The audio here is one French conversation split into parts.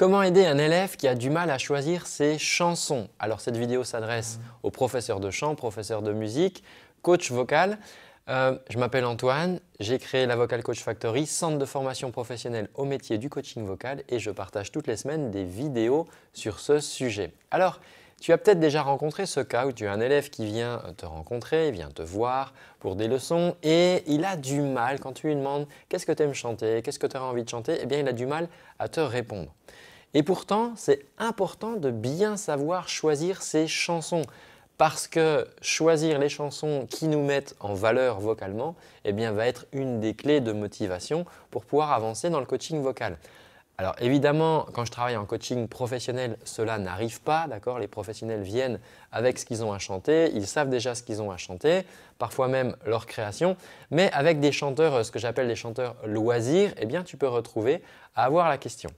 Comment aider un élève qui a du mal à choisir ses chansons Alors cette vidéo s'adresse mm. aux professeurs de chant, professeurs de musique, coach vocal. Euh, je m'appelle Antoine, j'ai créé la Vocal Coach Factory, centre de formation professionnelle au métier du coaching vocal et je partage toutes les semaines des vidéos sur ce sujet. Alors, tu as peut-être déjà rencontré ce cas où tu as un élève qui vient te rencontrer, vient te voir pour des leçons et il a du mal quand tu lui demandes qu'est-ce que tu aimes chanter, qu'est-ce que tu as envie de chanter, eh bien il a du mal à te répondre. Et pourtant, c'est important de bien savoir choisir ses chansons parce que choisir les chansons qui nous mettent en valeur vocalement eh bien, va être une des clés de motivation pour pouvoir avancer dans le coaching vocal. Alors évidemment, quand je travaille en coaching professionnel, cela n'arrive pas, d'accord Les professionnels viennent avec ce qu'ils ont à chanter, ils savent déjà ce qu'ils ont à chanter, parfois même leur création, mais avec des chanteurs, ce que j'appelle des chanteurs loisirs, eh bien tu peux retrouver à avoir la question.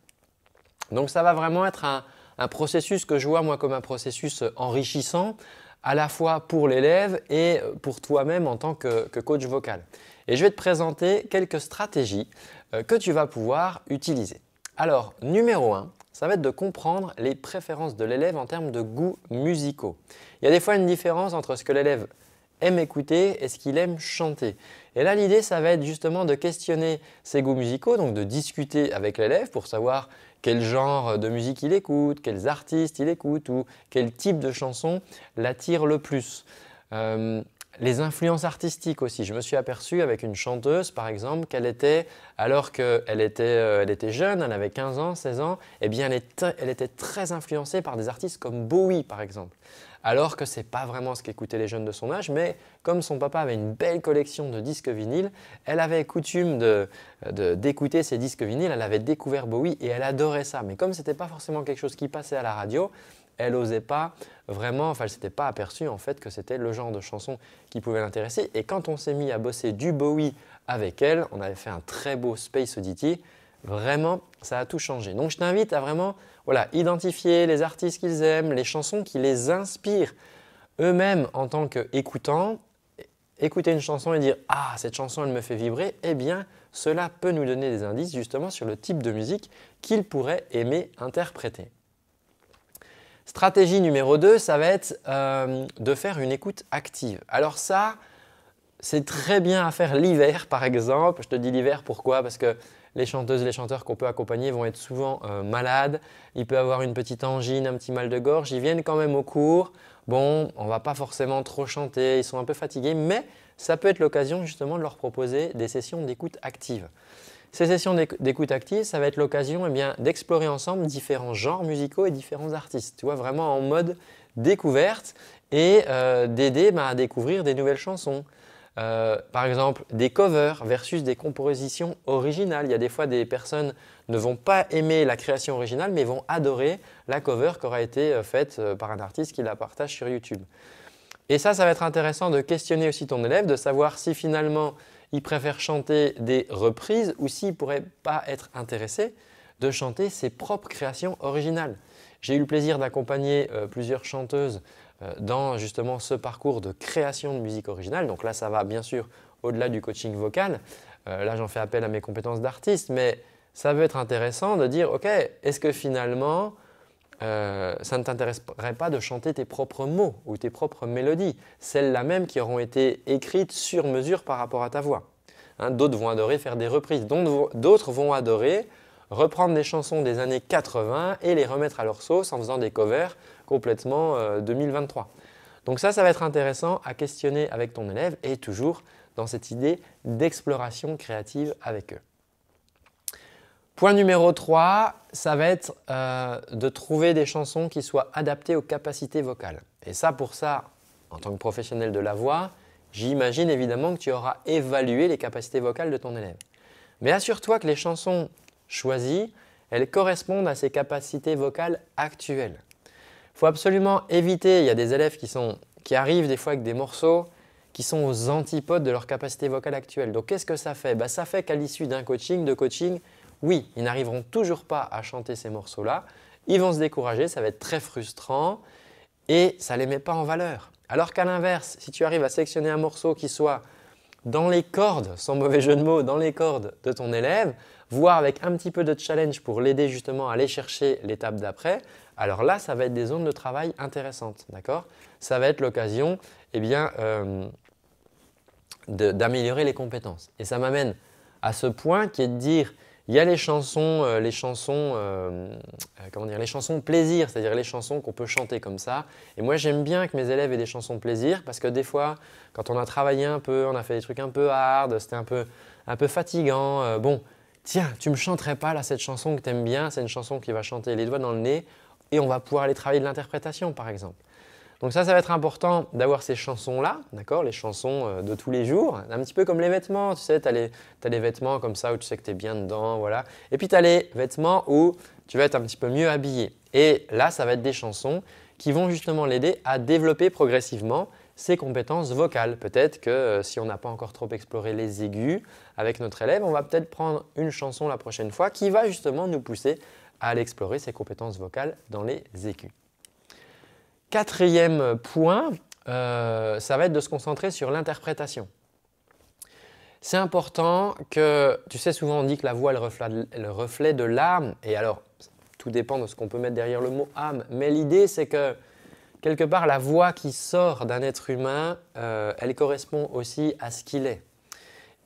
Donc ça va vraiment être un, processus que je vois moi comme un processus enrichissant à la fois pour l'élève et pour toi-même en tant que, coach vocal. Et je vais te présenter quelques stratégies euh, que tu vas pouvoir utiliser. Alors, numéro 1, ça va être de comprendre les préférences de l'élève en termes de goûts musicaux. Il y a des fois une différence entre ce que l'élève aime écouter et ce qu'il aime chanter. Et là, l'idée, ça va être justement de questionner ses goûts musicaux, donc de discuter avec l'élève pour savoir quel genre de musique il écoute, quels artistes il écoute ou quel type de chanson l'attire le plus. Euh, les influences artistiques aussi. Je me suis aperçu avec une chanteuse, par exemple, qu'elle était, alors qu'elle était, euh, elle était jeune, elle avait 15 ans, 16 ans, eh bien, elle était très influencée par des artistes comme Bowie, par exemple alors que c'est pas vraiment ce qu'écoutaient les jeunes de son âge, mais comme son papa avait une belle collection de disques vinyles, elle avait coutume d'écouter de, ces disques vinyles, elle avait découvert Bowie et elle adorait ça, mais comme c'était pas forcément quelque chose qui passait à la radio, elle n'osait pas vraiment, enfin elle s'était pas aperçue en fait que c'était le genre de chanson qui pouvait l'intéresser. Et quand on s'est mis à bosser du Bowie avec elle, on avait fait un très beau Space Oddity, vraiment ça a tout changé. Donc je t'invite à vraiment voilà, identifier les artistes qu'ils aiment, les chansons qui les inspirent eux-mêmes en tant qu'écoutants. Écouter une chanson et dire « Ah, cette chanson, elle me fait vibrer », eh bien, cela peut nous donner des indices justement sur le type de musique qu'ils pourraient aimer interpréter. Stratégie numéro 2, ça va être euh, de faire une écoute active. Alors ça, c'est très bien à faire l'hiver par exemple. Je te dis l'hiver pourquoi Parce que les chanteuses et les chanteurs qu'on peut accompagner vont être souvent euh, malades. Il peut avoir une petite angine, un petit mal de gorge. Ils viennent quand même au cours. Bon, on ne va pas forcément trop chanter, ils sont un peu fatigués, mais ça peut être l'occasion justement de leur proposer des sessions d'écoute active. Ces sessions d'écoute active, ça va être l'occasion eh d'explorer ensemble différents genres musicaux et différents artistes. Tu vois, vraiment en mode découverte et euh, d'aider bah, à découvrir des nouvelles chansons. Euh, par exemple, des covers versus des compositions originales. Il y a des fois des personnes ne vont pas aimer la création originale, mais vont adorer la cover qui aura été euh, faite euh, par un artiste qui la partage sur YouTube. Et ça, ça va être intéressant de questionner aussi ton élève, de savoir si finalement il préfère chanter des reprises ou s'il ne pourrait pas être intéressé de chanter ses propres créations originales. J'ai eu le plaisir d'accompagner plusieurs chanteuses euh, dans justement ce parcours de création de musique originale. Donc là, ça va bien sûr au-delà du coaching vocal. Euh, là, j'en fais appel à mes compétences d'artiste, mais ça veut être intéressant de dire, OK, est-ce que finalement, euh, ça ne t'intéresserait pas de chanter tes propres mots ou tes propres mélodies, celles-là même qui auront été écrites sur mesure par rapport à ta voix hein, D'autres vont adorer faire des reprises, d'autres vont adorer reprendre des chansons des années 80 et les remettre à leur sauce en faisant des covers complètement 2023. Euh, Donc ça, ça va être intéressant à questionner avec ton élève et toujours dans cette idée d'exploration créative avec eux. Point numéro 3, ça va être euh, de trouver des chansons qui soient adaptées aux capacités vocales. Et ça, pour ça, en tant que professionnel de la voix, j'imagine évidemment que tu auras évalué les capacités vocales de ton élève. Mais assure-toi que les chansons choisies, elles correspondent à ses capacités vocales actuelles. Il faut absolument éviter, il y a des élèves qui, arrivent des fois avec des morceaux qui sont aux antipodes de leur capacité vocale actuelle. Donc qu'est-ce que ça fait bah, Ça fait qu'à l'issue d'un coaching, de coaching, oui, ils n'arriveront toujours pas à chanter ces morceaux-là, ils vont se décourager, ça va être très frustrant et ça ne les met pas en valeur. Alors qu'à l'inverse, si tu arrives à sélectionner un morceau qui soit dans les cordes, sans mauvais jeu de mots, dans les cordes de ton élève, voire avec un petit peu de challenge pour l'aider justement à aller chercher l'étape d'après, alors là, ça va être des zones de travail intéressantes, d'accord Ça va être l'occasion eh bien, euh, d'améliorer les compétences. Et ça m'amène à ce point qui est de dire il y a les chansons, euh, les chansons, euh, euh, comment dire, les chansons plaisir, c'est-à-dire les chansons qu'on peut chanter comme ça. Et moi, j'aime bien que mes élèves aient des chansons plaisir parce que des fois, quand on a travaillé un peu, on a fait des trucs un peu hard, c'était un peu, un peu fatigant. bon, tiens, tu me chanterais pas là cette chanson que t'aimes bien C'est une chanson qui va chanter les doigts dans le nez et on va pouvoir aller travailler de l'interprétation, par exemple. Donc ça, ça va être important d'avoir ces chansons-là, d'accord Les chansons euh, de tous les jours, un petit peu comme les vêtements, tu sais, tu as, les vêtements comme ça où tu sais que tu es bien dedans, voilà. Et puis tu as les vêtements où tu vas être un petit peu mieux habillé. Et là, ça va être des chansons qui vont justement l'aider à développer progressivement ses compétences vocales. Peut-être que euh, si on n'a pas encore trop exploré les aigus avec notre élève, on va peut-être prendre une chanson la prochaine fois qui va justement nous pousser à aller explorer ses compétences vocales dans les aigus. Quatrième point, euh, ça va être de se concentrer sur l'interprétation. C'est important que, tu sais, souvent on dit que la voix est le reflet de l'âme, et alors tout dépend de ce qu'on peut mettre derrière le mot âme, mais l'idée c'est que quelque part la voix qui sort d'un être humain, euh, elle correspond aussi à ce qu'il est.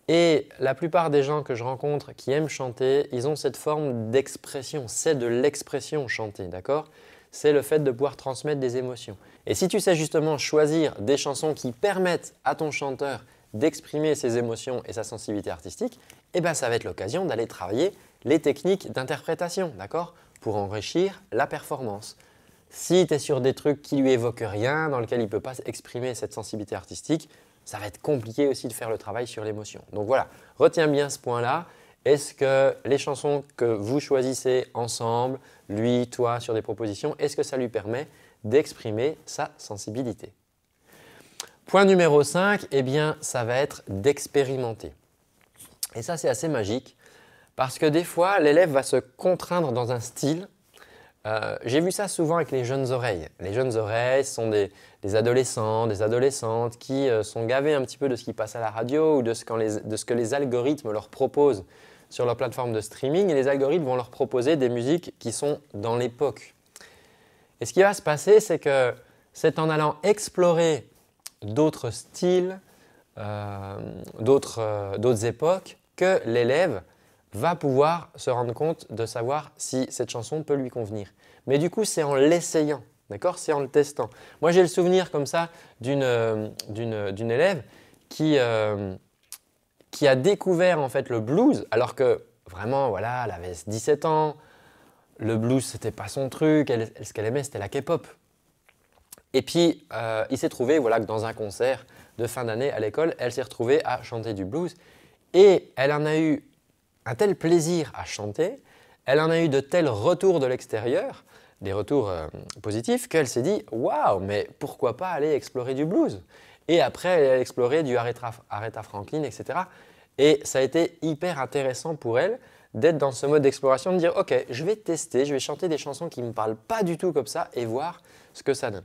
Et la plupart des gens que je rencontre qui aiment chanter, ils ont cette forme d'expression, c'est de l'expression chantée, d'accord c'est le fait de pouvoir transmettre des émotions. Et si tu sais justement choisir des chansons qui permettent à ton chanteur d'exprimer ses émotions et sa sensibilité artistique, eh ben ça va être l'occasion d'aller travailler les techniques d'interprétation, d'accord Pour enrichir la performance. Si tu es sur des trucs qui lui évoquent rien, dans lesquels il ne peut pas exprimer cette sensibilité artistique, ça va être compliqué aussi de faire le travail sur l'émotion. Donc voilà, retiens bien ce point-là. Est-ce que les chansons que vous choisissez ensemble, lui, toi, sur des propositions, est-ce que ça lui permet d'exprimer sa sensibilité Point numéro 5, eh bien, ça va être d'expérimenter. Et ça, c'est assez magique parce que des fois, l'élève va se contraindre dans un style. Euh, j'ai vu ça souvent avec les jeunes oreilles. Les jeunes oreilles sont des, adolescents, des adolescentes qui euh, sont gavés un petit peu de ce qui passe à la radio ou de ce que les algorithmes leur proposent sur leur plateforme de streaming et les algorithmes vont leur proposer des musiques qui sont dans l'époque. Et ce qui va se passer, c'est que c'est en allant explorer d'autres styles, euh, euh, d'autres époques, que l'élève va pouvoir se rendre compte de savoir si cette chanson peut lui convenir. Mais du coup, c'est en l'essayant, d'accord C'est en le testant. Moi, j'ai le souvenir comme ça d'une euh, élève qui, qui a découvert en fait le blues, alors que vraiment, voilà, elle avait 17 ans, le blues c'était pas son truc, ce qu'elle aimait c'était la K-pop. Et puis euh, il s'est trouvé voilà, que dans un concert de fin d'année à l'école, elle s'est retrouvée à chanter du blues et elle en a eu un tel plaisir à chanter, elle en a eu de tels retours de l'extérieur, des retours euh, positifs, qu'elle s'est dit waouh, mais pourquoi pas aller explorer du blues et après, elle a exploré du Aretha, Franklin, etc. Et ça a été hyper intéressant pour elle d'être dans ce mode d'exploration, de dire ok, je vais tester, je vais chanter des chansons qui ne me parlent pas du tout comme ça et voir ce que ça donne.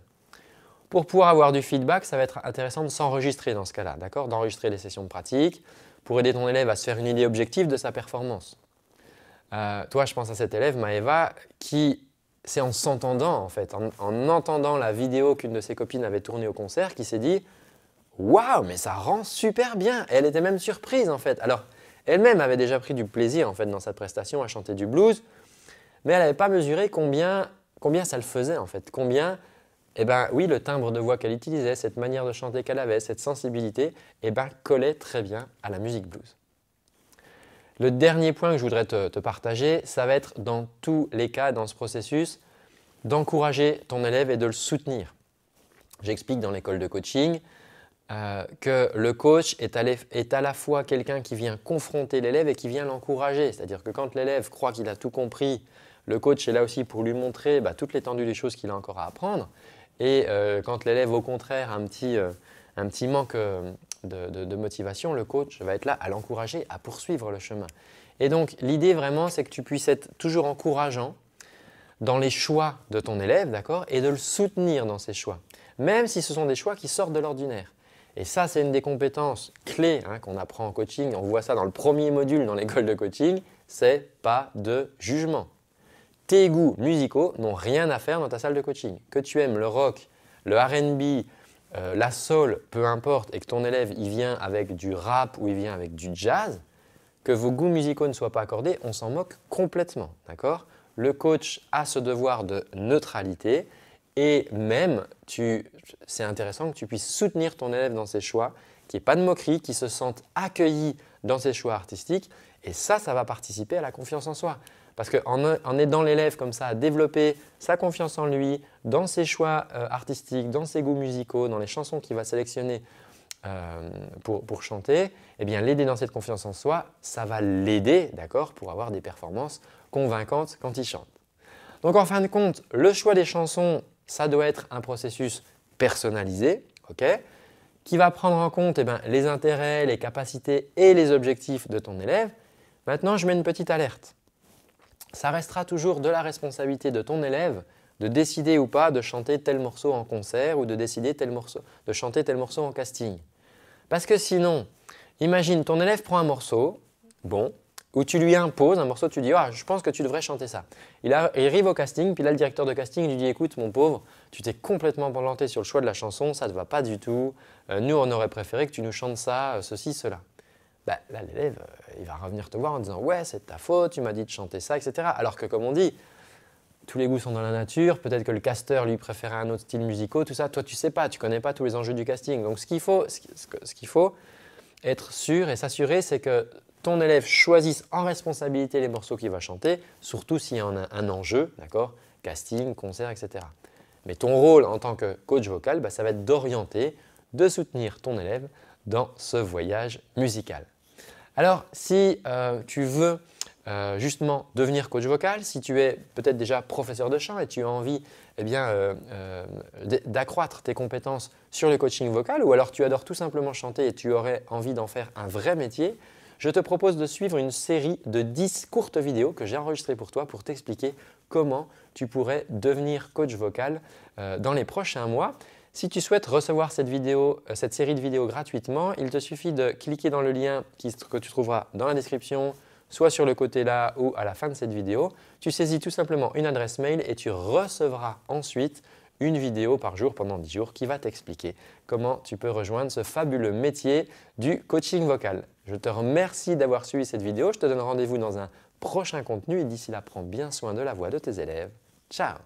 Pour pouvoir avoir du feedback, ça va être intéressant de s'enregistrer dans ce cas-là, d'accord D'enregistrer des sessions de pratique pour aider ton élève à se faire une idée objective de sa performance. Euh, toi, je pense à cet élève, Maeva, qui, c'est en s'entendant en fait, en, en entendant la vidéo qu'une de ses copines avait tournée au concert, qui s'est dit Waouh, mais ça rend super bien Et elle était même surprise en fait. Alors, elle-même avait déjà pris du plaisir en fait dans sa prestation à chanter du blues, mais elle n'avait pas mesuré combien, ça le faisait en fait, combien, eh ben oui, le timbre de voix qu'elle utilisait, cette manière de chanter qu'elle avait, cette sensibilité, eh ben collait très bien à la musique blues. Le dernier point que je voudrais te, te partager, ça va être dans tous les cas dans ce processus, d'encourager ton élève et de le soutenir. J'explique dans l'école de coaching, euh, que le coach est à, la fois quelqu'un qui vient confronter l'élève et qui vient l'encourager. C'est-à-dire que quand l'élève croit qu'il a tout compris, le coach est là aussi pour lui montrer bah, toute l'étendue des choses qu'il a encore à apprendre. Et euh, quand l'élève, au contraire, a un petit, euh, manque de, de, motivation, le coach va être là à l'encourager à poursuivre le chemin. Et donc, l'idée vraiment, c'est que tu puisses être toujours encourageant dans les choix de ton élève, d'accord, et de le soutenir dans ses choix, même si ce sont des choix qui sortent de l'ordinaire. Et ça, c'est une des compétences clés hein, qu'on apprend en coaching. On voit ça dans le premier module dans l'école de coaching. C'est pas de jugement. Tes goûts musicaux n'ont rien à faire dans ta salle de coaching. Que tu aimes le rock, le RB, euh, la soul, peu importe, et que ton élève il vient avec du rap ou il vient avec du jazz, que vos goûts musicaux ne soient pas accordés, on s'en moque complètement, d'accord Le coach a ce devoir de neutralité et même, c'est intéressant que tu puisses soutenir ton élève dans ses choix, qu'il n'y pas de moquerie, qu'il se sente accueilli dans ses choix artistiques. Et ça, ça va participer à la confiance en soi. Parce qu'en aidant l'élève comme ça à développer sa confiance en lui, dans ses choix euh, artistiques, dans ses goûts musicaux, dans les chansons qu'il va sélectionner euh, pour, chanter, eh l'aider dans cette confiance en soi, ça va l'aider, d'accord, pour avoir des performances convaincantes quand il chante. Donc en fin de compte, le choix des chansons ça doit être un processus personnalisé, qui va prendre en compte eh ben, les intérêts, les capacités et les objectifs de ton élève. Maintenant, je mets une petite alerte. Ça restera toujours de la responsabilité de ton élève de décider ou pas de chanter tel morceau en concert ou de décider tel morceau, de chanter tel morceau en casting. Parce que sinon, imagine ton élève prend un morceau, bon, où tu lui imposes un morceau, tu dis ah, je pense que tu devrais chanter ça. Il, arrive au casting, puis là le directeur de casting lui dit écoute mon pauvre, tu t'es complètement planté sur le choix de la chanson, ça te va pas du tout. Euh, nous on aurait préféré que tu nous chantes ça, euh, ceci, cela. Bah, là l'élève euh, il va revenir te voir en disant ouais c'est ta faute, tu m'as dit de chanter ça, etc. Alors que comme on dit tous les goûts sont dans la nature, peut-être que le casteur lui préférait un autre style musical, tout ça. Toi tu sais pas, tu connais pas tous les enjeux du casting. Donc ce qu'il faut être sûr et s'assurer, c'est que ton élève choisisse en responsabilité les morceaux qu'il va chanter, surtout s'il y en a un enjeu, d'accord Casting, concert, etc. Mais ton rôle en tant que coach vocal, bah, ça va être d'orienter, de soutenir ton élève dans ce voyage musical. Alors, si euh, tu veux euh, justement devenir coach vocal, si tu es peut-être déjà professeur de chant et tu as envie eh bien, euh, euh, d'accroître tes compétences sur le coaching vocal, ou alors tu adores tout simplement chanter et tu aurais envie d'en faire un vrai métier, je te propose de suivre une série de 10 courtes vidéos que j'ai enregistrées pour toi pour t'expliquer comment tu pourrais devenir coach vocal dans les prochains mois. Si tu souhaites recevoir cette, vidéo, cette série de vidéos gratuitement, il te suffit de cliquer dans le lien que tu trouveras dans la description soit sur le côté là ou à la fin de cette vidéo, tu saisis tout simplement une adresse mail et tu recevras ensuite une vidéo par jour pendant 10 jours qui va t'expliquer comment tu peux rejoindre ce fabuleux métier du coaching vocal. Je te remercie d'avoir suivi cette vidéo. Je te donne rendez-vous dans un prochain contenu et d'ici là, prends bien soin de la voix de tes élèves. Ciao